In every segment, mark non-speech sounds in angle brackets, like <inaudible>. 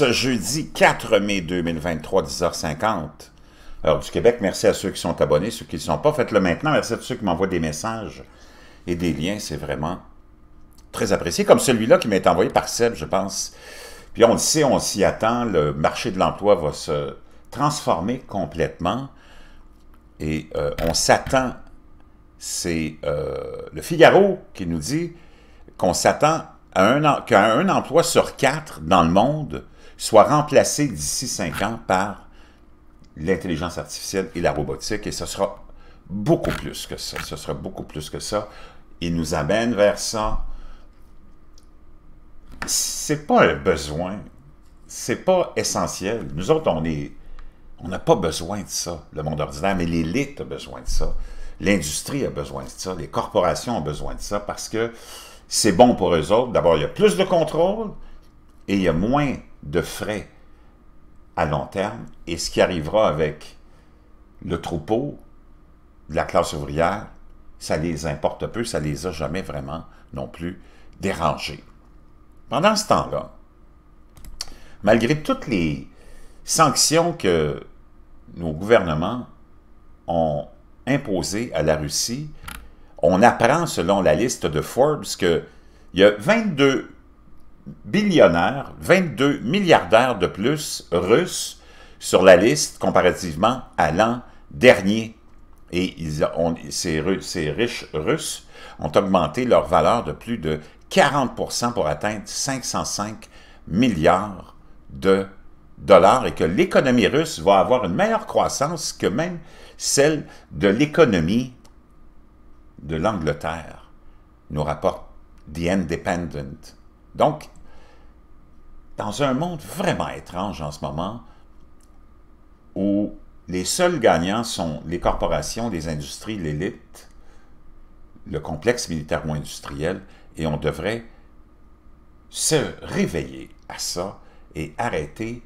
ce jeudi 4 mai 2023, 10h50, Alors du Québec. Merci à ceux qui sont abonnés, ceux qui ne sont pas. Faites-le maintenant. Merci à tous ceux qui m'envoient des messages et des liens. C'est vraiment très apprécié, comme celui-là qui m'est envoyé par Seb, je pense. Puis on le sait, on s'y attend. Le marché de l'emploi va se transformer complètement. Et euh, on s'attend, c'est euh, le Figaro qui nous dit qu'on s'attend qu'un un emploi sur quatre dans le monde soit remplacé d'ici cinq ans par l'intelligence artificielle et la robotique, et ce sera beaucoup plus que ça. Ce sera beaucoup plus que ça. Il nous amène vers ça. C'est pas un besoin. C'est pas essentiel. Nous autres, on est on n'a pas besoin de ça, le monde ordinaire, mais l'élite a besoin de ça. L'industrie a besoin de ça. Les corporations ont besoin de ça parce que c'est bon pour eux autres. D'abord, il y a plus de contrôle et il y a moins de frais à long terme. Et ce qui arrivera avec le troupeau de la classe ouvrière, ça les importe peu, ça les a jamais vraiment non plus dérangés. Pendant ce temps-là, malgré toutes les sanctions que nos gouvernements ont imposées à la Russie on apprend selon la liste de Forbes qu'il y a 22 billionnaires, 22 milliardaires de plus russes sur la liste comparativement à l'an dernier. Et ces, ces, riches russes ont augmenté leur valeur de plus de 40 pour atteindre 505 milliards de dollars et que l'économie russe va avoir une meilleure croissance que même celle de l'économie de l'Angleterre nous rapporte The Independent. Donc, dans un monde vraiment étrange en ce moment, où les seuls gagnants sont les corporations, les industries, l'élite, le complexe militaro-industriel, et on devrait se réveiller à ça et arrêter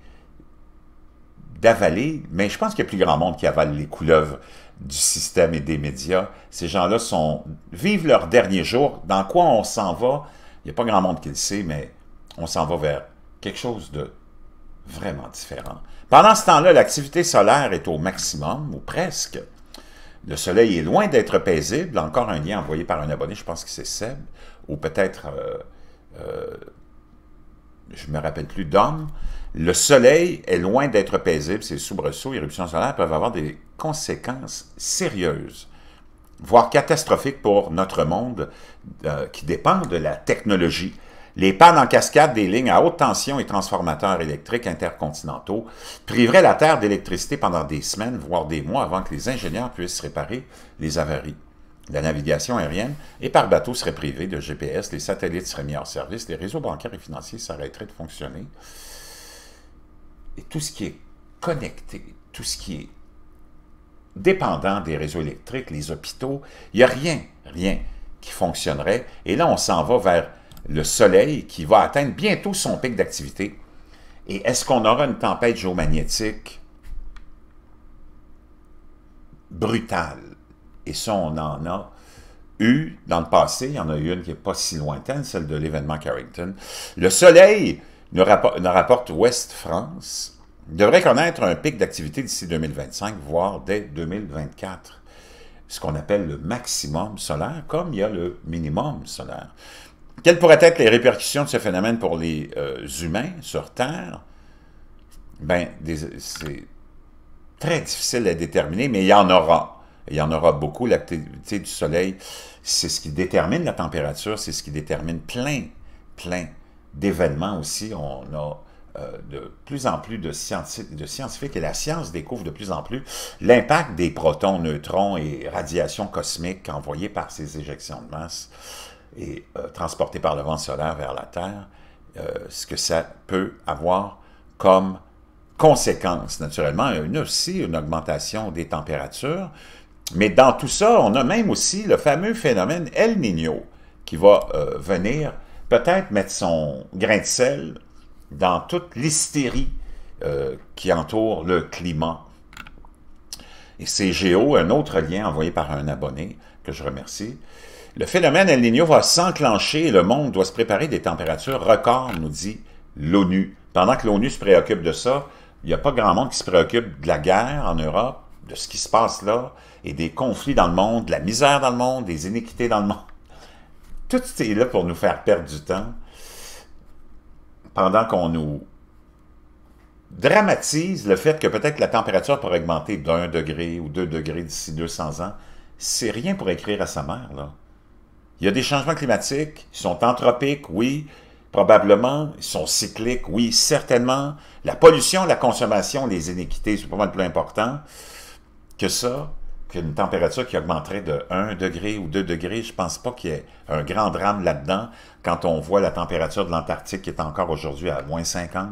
d'avaler, mais je pense qu'il y a plus grand monde qui avale les couleuvres du système et des médias. Ces gens-là sont vivent leurs derniers jours. Dans quoi on s'en va? Il n'y a pas grand monde qui le sait, mais on s'en va vers quelque chose de vraiment différent. Pendant ce temps-là, l'activité solaire est au maximum, ou presque. Le soleil est loin d'être paisible. Encore un lien envoyé par un abonné, je pense que c'est Seb, ou peut-être... Euh, euh, je me rappelle plus d'hommes, le soleil est loin d'être paisible. Ces soubresauts, éruptions solaires peuvent avoir des conséquences sérieuses, voire catastrophiques pour notre monde euh, qui dépend de la technologie. Les pannes en cascade des lignes à haute tension et transformateurs électriques intercontinentaux priveraient la Terre d'électricité pendant des semaines, voire des mois, avant que les ingénieurs puissent réparer les avaries. La navigation aérienne et par bateau serait privée de GPS, les satellites seraient mis hors service, les réseaux bancaires et financiers s'arrêteraient de fonctionner. Et tout ce qui est connecté, tout ce qui est dépendant des réseaux électriques, les hôpitaux, il n'y a rien, rien qui fonctionnerait. Et là, on s'en va vers le soleil qui va atteindre bientôt son pic d'activité. Et est-ce qu'on aura une tempête géomagnétique brutale? et ça, on en a eu dans le passé. Il y en a eu une qui n'est pas si lointaine, celle de l'événement Carrington. Le soleil, nous, rapporte, rapporte Ouest-France, devrait connaître un pic d'activité d'ici 2025, voire dès 2024. Ce qu'on appelle le maximum solaire, comme il y a le minimum solaire. Quelles pourraient être les répercussions de ce phénomène pour les euh, humains sur Terre? Ben, c'est très difficile à déterminer, mais il y en aura il y en aura beaucoup. L'activité du soleil, c'est ce qui détermine la température, c'est ce qui détermine plein, plein d'événements aussi. On a euh, de plus en plus de, scientifiques, et la science découvre de plus en plus l'impact des protons, neutrons et radiations cosmiques envoyées par ces éjections de masse et euh, transportées par le vent solaire vers la Terre, euh, ce que ça peut avoir comme conséquence. Naturellement, une aussi une augmentation des températures, mais dans tout ça, on a même aussi le fameux phénomène El Niño qui va euh, venir peut-être mettre son grain de sel dans toute l'hystérie euh, qui entoure le climat. Et c'est Géo, un autre lien envoyé par un abonné que je remercie. Le phénomène El Niño va s'enclencher et le monde doit se préparer des températures records, nous dit l'ONU. Pendant que l'ONU se préoccupe de ça, il n'y a pas grand monde qui se préoccupe de la guerre en Europe, de ce qui se passe là, et des conflits dans le monde, de la misère dans le monde, des iniquités dans le monde. Tout est là pour nous faire perdre du temps pendant qu'on nous dramatise le fait que peut-être la température pourrait augmenter d'un degré ou deux degrés d'ici 200 ans. C'est rien pour écrire à sa mère, là. Il y a des changements climatiques, ils sont anthropiques, oui, probablement, ils sont cycliques, oui, certainement. La pollution, la consommation, les inéquités, c'est pas plus important que ça qu'une température qui augmenterait de 1 degré ou 2 degrés, je pense pas qu'il y ait un grand drame là-dedans quand on voit la température de l'Antarctique qui est encore aujourd'hui à moins 50.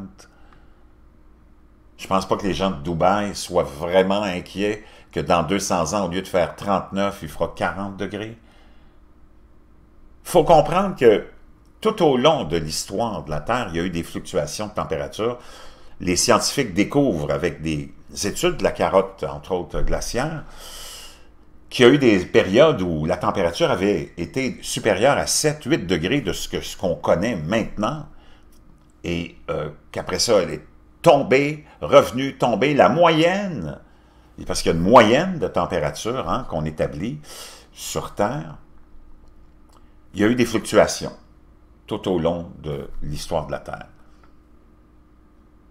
Je ne pense pas que les gens de Dubaï soient vraiment inquiets que dans 200 ans, au lieu de faire 39, il fera 40 degrés. faut comprendre que tout au long de l'histoire de la Terre, il y a eu des fluctuations de température. Les scientifiques découvrent avec des études de la carotte, entre autres glaciaire, qu'il y a eu des périodes où la température avait été supérieure à 7-8 degrés de ce qu'on ce qu'on connaît maintenant, et euh, qu'après ça, elle est tombée, revenue, tombée. La moyenne, parce qu'il y a une moyenne de température hein, qu'on établit sur Terre, il y a eu des fluctuations tout au long de l'histoire de la Terre.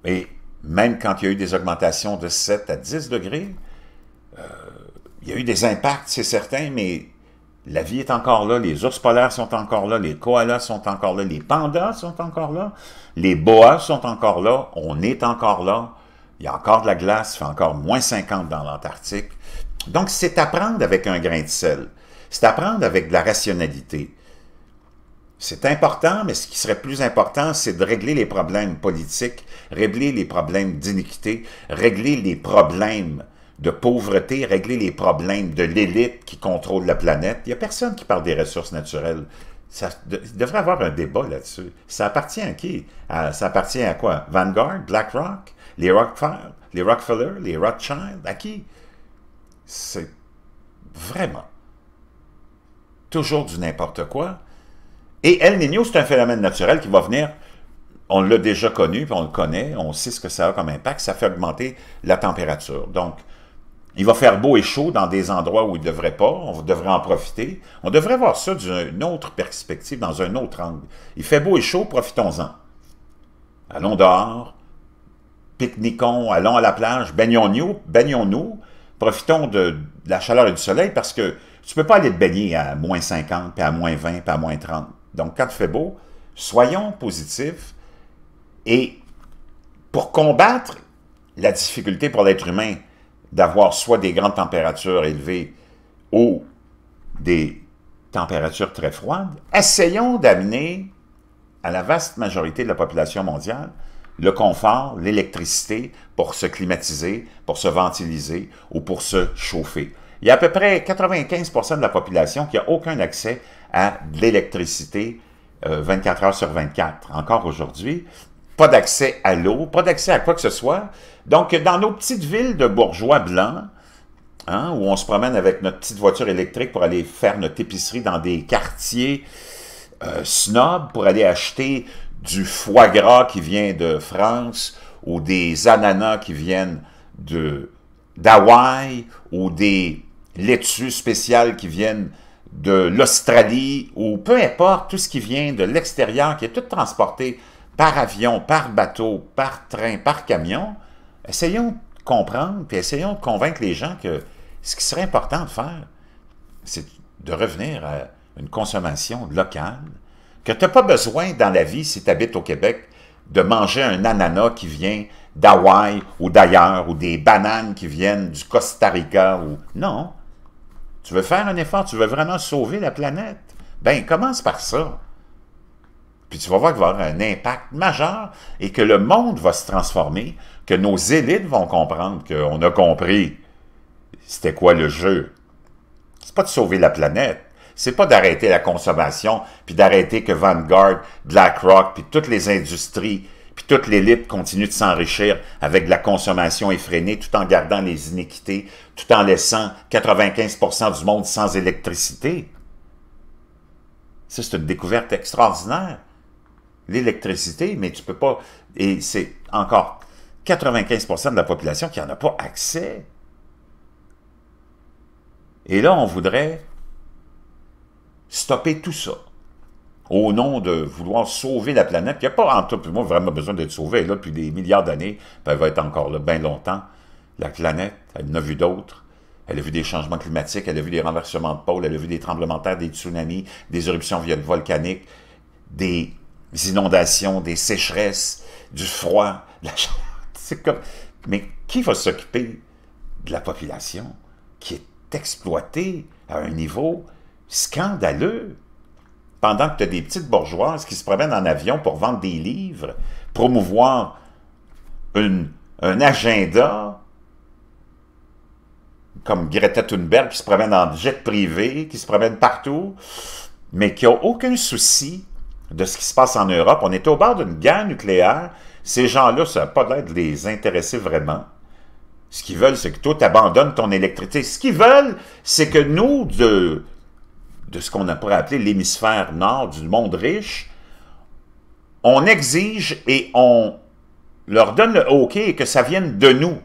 Et même quand il y a eu des augmentations de 7 à 10 degrés, euh, il y a eu des impacts, c'est certain, mais la vie est encore là, les ours polaires sont encore là, les koalas sont encore là, les pandas sont encore là, les boas sont encore là, on est encore là, il y a encore de la glace, il fait encore moins 50 dans l'Antarctique. Donc c'est apprendre avec un grain de sel, c'est apprendre avec de la rationalité. C'est important, mais ce qui serait plus important, c'est de régler les problèmes politiques, régler les problèmes d'iniquité, régler les problèmes de pauvreté, régler les problèmes de l'élite qui contrôle la planète. Il n'y a personne qui parle des ressources naturelles. Ça, devrait avoir un débat là-dessus. Ça appartient à qui? ça appartient à quoi? Vanguard, BlackRock, les Rockefeller, les, Rockefeller, les Rothschild? À qui? C'est vraiment toujours du n'importe quoi. Et El Niño, c'est un phénomène naturel qui va venir on l'a déjà connu, puis on le connaît, on sait ce que ça a comme impact, ça fait augmenter la température. Donc, il va faire beau et chaud dans des endroits où il ne devrait pas. On devrait en profiter. On devrait voir ça d'une autre perspective, dans un autre angle. Il fait beau et chaud, profitons-en. Allons dehors, pique-niquons, allons à la plage, baignons-nous, baignons-nous, profitons de, de, la chaleur et du soleil parce que tu ne peux pas aller te baigner à moins 50, puis à moins 20, puis à moins 30. Donc, quand il fait beau, soyons positifs et pour combattre la difficulté pour l'être humain, d'avoir soit des grandes températures élevées ou des températures très froides, essayons d'amener à la vaste majorité de la population mondiale le confort, l'électricité pour se climatiser, pour se ventiliser ou pour se chauffer. Il y a à peu près 95 de la population qui n'a aucun accès à l'électricité 24 euh, heures sur 24 encore aujourd'hui, pas d'accès à l'eau, pas d'accès à quoi que ce soit. Donc, dans nos petites villes de bourgeois blancs, hein, où on se promène avec notre petite voiture électrique pour aller faire notre épicerie dans des quartiers snob euh, snobs, pour aller acheter du foie gras qui vient de France, ou des ananas qui viennent d'Hawaï, ou des laitues spéciales qui viennent de l'Australie, ou peu importe, tout ce qui vient de l'extérieur, qui est tout transporté par avion, par bateau, par train, par camion, essayons de comprendre, puis essayons de convaincre les gens que ce qui serait important de faire, c'est de revenir à une consommation locale, que tu n'as pas besoin dans la vie, si tu habites au Québec, de manger un ananas qui vient d'Hawaï ou d'ailleurs, ou des bananes qui viennent du Costa Rica. ou Non. Tu veux faire un effort, tu veux vraiment sauver la planète. Ben, commence par ça. Puis tu vas voir qu'il va y avoir un impact majeur et que le monde va se transformer, que nos élites vont comprendre qu'on a compris c'était quoi le jeu. C'est pas de sauver la planète. C'est pas d'arrêter la consommation, puis d'arrêter que Vanguard, BlackRock, puis toutes les industries, puis toute l'élite continuent de s'enrichir avec de la consommation effrénée, tout en gardant les inéquités, tout en laissant 95 du monde sans électricité. Ça, c'est une découverte extraordinaire l'électricité, mais tu peux pas... Et c'est encore 95 de la population qui n'en a pas accès. Et là, on voudrait stopper tout ça au nom de vouloir sauver la planète, qui n'a pas, en tout moi, vraiment besoin d'être sauvée. Là, depuis des milliards d'années, ben, elle va être encore là bien longtemps. La planète, elle n'a vu d'autres. Elle a vu des changements climatiques, elle a vu des renversements de pôle, elle a vu des tremblements de terre, des tsunamis, des éruptions volcaniques, des des inondations, des sécheresses, du froid, de la chaleur. <laughs> comme... Mais qui va s'occuper de la population qui est exploitée à un niveau scandaleux? Pendant que tu as des petites bourgeoises qui se promènent en avion pour vendre des livres, promouvoir un agenda comme Greta Thunberg qui se promène en jet privé, qui se promène partout, mais qui n'a aucun souci de ce qui se passe en Europe. On est au bord d'une guerre nucléaire. Ces gens-là, ça n'a pas l'air de les intéresser vraiment. Ce qu'ils veulent, c'est que toi, tu abandonnes ton électricité. Ce qu'ils veulent, c'est que nous, de, de ce qu'on pourrait appeler l'hémisphère nord du monde riche, on exige et on leur donne le OK et que ça vienne de nous.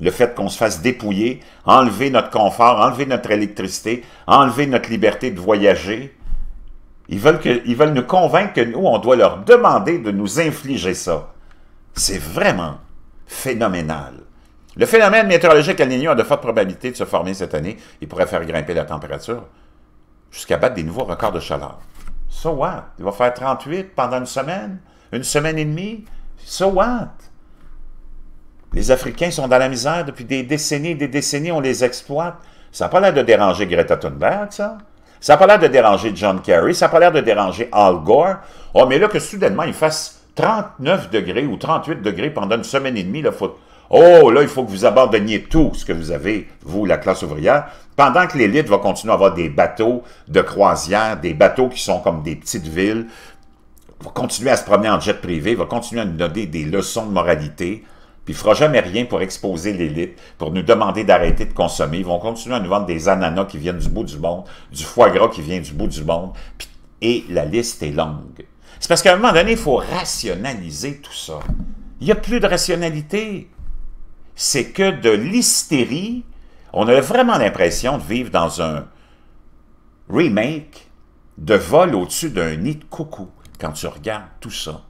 Le fait qu'on se fasse dépouiller, enlever notre confort, enlever notre électricité, enlever notre liberté de voyager, ils veulent, nous convaincre que nous, on doit leur demander de nous infliger ça. C'est vraiment phénoménal. Le phénomène météorologique El Niño a de fortes probabilités de se former cette année. Il pourrait faire grimper la température jusqu'à battre des nouveaux records de chaleur. So what? Il va faire 38 pendant une semaine, une semaine et demie. So what? Les Africains sont dans la misère depuis des décennies et des décennies, on les exploite. Ça n'a pas l'air de déranger Greta Thunberg, ça? Ça n'a pas l'air de déranger John Kerry, ça n'a pas l'air de déranger Al Gore. Oh, mais là, que soudainement, il fasse 39 degrés ou 38 degrés pendant une semaine et demie, là, faut... Oh, là, il faut que vous abandonniez tout ce que vous avez, vous, la classe ouvrière, pendant que l'élite va continuer à avoir des bateaux de croisière, des bateaux qui sont comme des petites villes, va continuer à se promener en jet privé, va continuer à nous donner des leçons de moralité, puis il ne fera jamais rien pour exposer l'élite, pour nous demander d'arrêter de consommer. Ils vont continuer à nous vendre des ananas qui viennent du bout du monde, du foie gras qui vient du bout du monde, et la liste est longue. C'est parce qu'à un moment donné, il faut rationaliser tout ça. Il n'y a plus de rationalité. C'est que de l'hystérie, on a vraiment l'impression de vivre dans un remake de vol au-dessus d'un nid de coucou quand tu regardes tout ça.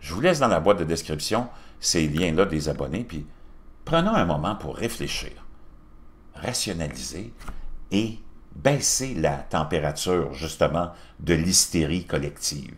Je vous laisse dans la boîte de description ces liens-là des abonnés, puis prenons un moment pour réfléchir, rationaliser et baisser la température, justement, de l'hystérie collective.